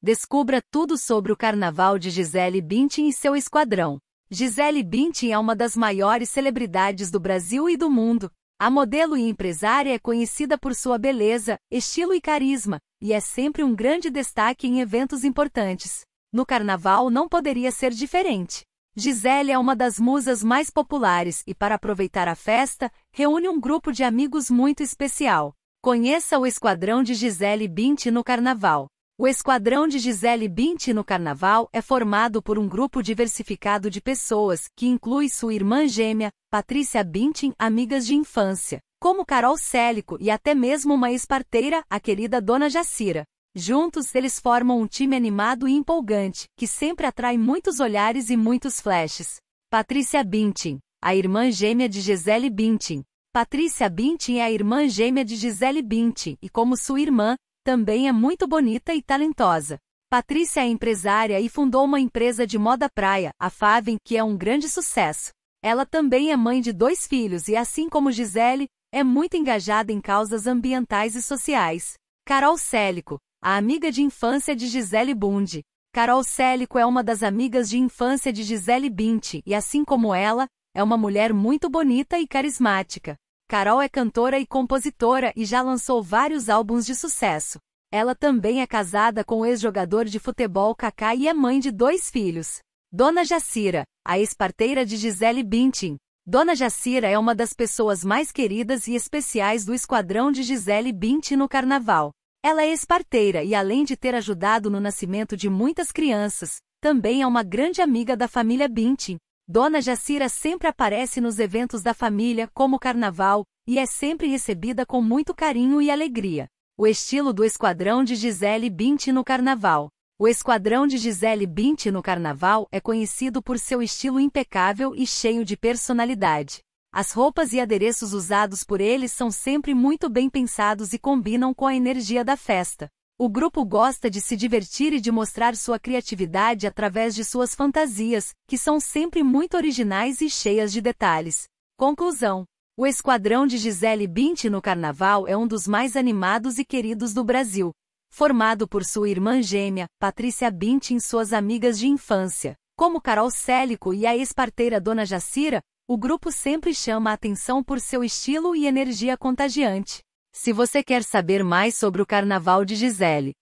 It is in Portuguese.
Descubra tudo sobre o carnaval de Gisele Bündchen e seu esquadrão. Gisele Bündchen é uma das maiores celebridades do Brasil e do mundo. A modelo e empresária é conhecida por sua beleza, estilo e carisma, e é sempre um grande destaque em eventos importantes. No carnaval não poderia ser diferente. Gisele é uma das musas mais populares e, para aproveitar a festa, reúne um grupo de amigos muito especial. Conheça o esquadrão de Gisele Bündchen no carnaval. O esquadrão de Gisele Bündchen no carnaval é formado por um grupo diversificado de pessoas, que inclui sua irmã gêmea, Patrícia Bündchen, amigas de infância, como Carol Célico e até mesmo uma esparteira, a querida Dona Jacira. Juntos eles formam um time animado e empolgante, que sempre atrai muitos olhares e muitos flashes. Patrícia Bündchen, a irmã gêmea de Gisele Bündchen, Patrícia Bintin é a irmã gêmea de Gisele Bündchen e como sua irmã, também é muito bonita e talentosa. Patrícia é empresária e fundou uma empresa de moda praia, a Faven, que é um grande sucesso. Ela também é mãe de dois filhos e, assim como Gisele, é muito engajada em causas ambientais e sociais. Carol Célico, a amiga de infância de Gisele Bundi. Carol Célico é uma das amigas de infância de Gisele Bint e, assim como ela, é uma mulher muito bonita e carismática. Carol é cantora e compositora e já lançou vários álbuns de sucesso. Ela também é casada com o ex-jogador de futebol Kaká e é mãe de dois filhos. Dona Jacira, a esparteira de Gisele Bündchen. Dona Jacira é uma das pessoas mais queridas e especiais do esquadrão de Gisele Bündchen no carnaval. Ela é esparteira e além de ter ajudado no nascimento de muitas crianças, também é uma grande amiga da família Bündchen. Dona Jacira sempre aparece nos eventos da família, como carnaval, e é sempre recebida com muito carinho e alegria. O estilo do esquadrão de Gisele Bint no carnaval. O esquadrão de Gisele Bint no carnaval é conhecido por seu estilo impecável e cheio de personalidade. As roupas e adereços usados por eles são sempre muito bem pensados e combinam com a energia da festa. O grupo gosta de se divertir e de mostrar sua criatividade através de suas fantasias, que são sempre muito originais e cheias de detalhes. Conclusão: O esquadrão de Gisele Bündchen no carnaval é um dos mais animados e queridos do Brasil, formado por sua irmã gêmea, Patrícia e suas amigas de infância. Como Carol Célico e a esparteira Dona Jacira, o grupo sempre chama a atenção por seu estilo e energia contagiante. Se você quer saber mais sobre o Carnaval de Gisele,